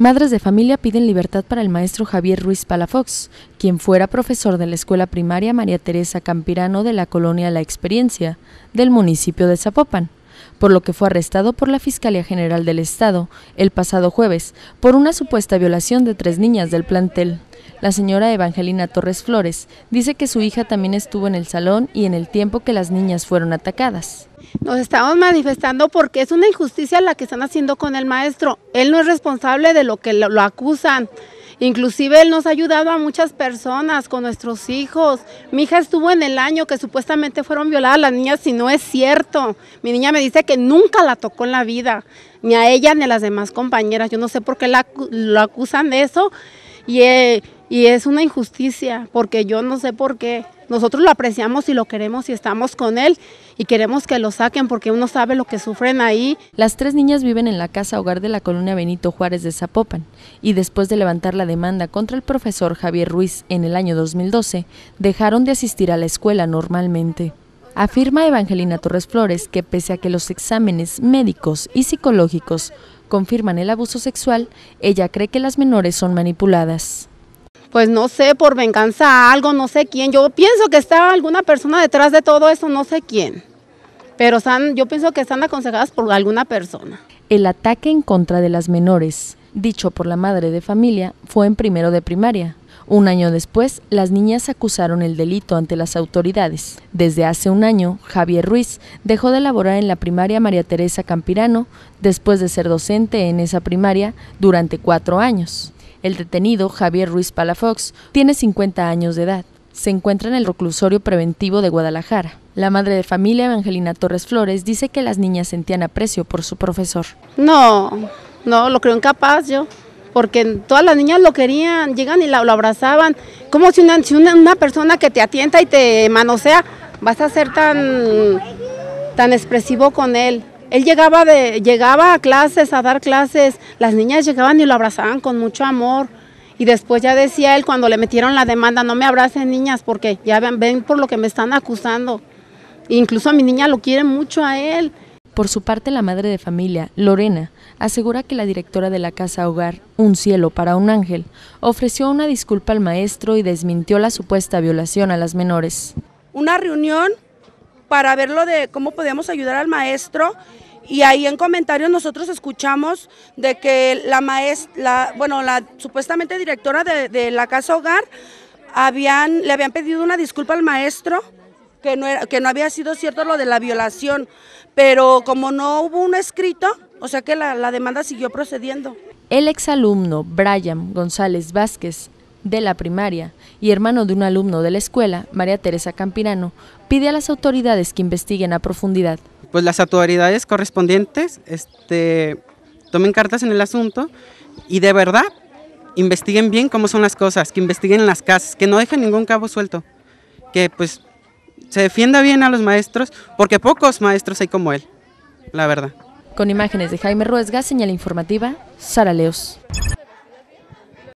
Madres de familia piden libertad para el maestro Javier Ruiz Palafox, quien fuera profesor de la escuela primaria María Teresa Campirano de la colonia La Experiencia, del municipio de Zapopan por lo que fue arrestado por la Fiscalía General del Estado el pasado jueves por una supuesta violación de tres niñas del plantel. La señora Evangelina Torres Flores dice que su hija también estuvo en el salón y en el tiempo que las niñas fueron atacadas. Nos estamos manifestando porque es una injusticia la que están haciendo con el maestro. Él no es responsable de lo que lo acusan. Inclusive él nos ha ayudado a muchas personas con nuestros hijos. Mi hija estuvo en el año que supuestamente fueron violadas las niñas, si no es cierto. Mi niña me dice que nunca la tocó en la vida, ni a ella ni a las demás compañeras. Yo no sé por qué la, acusan de eso eh, y es una injusticia, porque yo no sé por qué. Nosotros lo apreciamos y lo queremos y estamos con él y queremos que lo saquen porque uno sabe lo que sufren ahí. Las tres niñas viven en la casa hogar de la colonia Benito Juárez de Zapopan y después de levantar la demanda contra el profesor Javier Ruiz en el año 2012, dejaron de asistir a la escuela normalmente. Afirma Evangelina Torres Flores que pese a que los exámenes médicos y psicológicos confirman el abuso sexual, ella cree que las menores son manipuladas pues no sé, por venganza a algo, no sé quién. Yo pienso que está alguna persona detrás de todo eso, no sé quién. Pero yo pienso que están aconsejadas por alguna persona. El ataque en contra de las menores, dicho por la madre de familia, fue en primero de primaria. Un año después, las niñas acusaron el delito ante las autoridades. Desde hace un año, Javier Ruiz dejó de laborar en la primaria María Teresa Campirano después de ser docente en esa primaria durante cuatro años. El detenido, Javier Ruiz Palafox, tiene 50 años de edad. Se encuentra en el reclusorio preventivo de Guadalajara. La madre de familia, Evangelina Torres Flores, dice que las niñas sentían aprecio por su profesor. No, no, lo creo incapaz yo, porque todas las niñas lo querían, llegan y lo, abrazaban. Como si, una, una, persona que te atienta y te manosea, vas a ser tan, tan expresivo con él? Él llegaba, llegaba a clases, a dar clases, las niñas llegaban y lo abrazaban con mucho amor. Y después ya decía él cuando le metieron la demanda, no me abracen niñas porque ya ven, ven por lo que me están acusando. Incluso a mi niña lo quiere mucho a él. Por su parte, la madre de familia, Lorena, asegura que la directora de la casa hogar, Un cielo para un ángel, ofreció una disculpa al maestro y desmintió la supuesta violación a las menores. Una reunión para ver lo de cómo podíamos ayudar al maestro y ahí en comentarios nosotros escuchamos de que la maestra, bueno, la supuestamente directora de, la casa hogar, habían, le habían pedido una disculpa al maestro, que no, que no había sido cierto lo de la violación, pero como no hubo un escrito, o sea que la, la demanda siguió procediendo. El exalumno Brian González Vázquez de la primaria y hermano de un alumno de la escuela, María Teresa Campirano, pide a las autoridades que investiguen a profundidad. Pues las autoridades correspondientes este, tomen cartas en el asunto y de verdad investiguen bien cómo son las cosas, que investiguen las casas, que no dejen ningún cabo suelto, que pues se defienda bien a los maestros, porque pocos maestros hay como él, la verdad. Con imágenes de Jaime Ruesga, señal informativa, Sara Leos.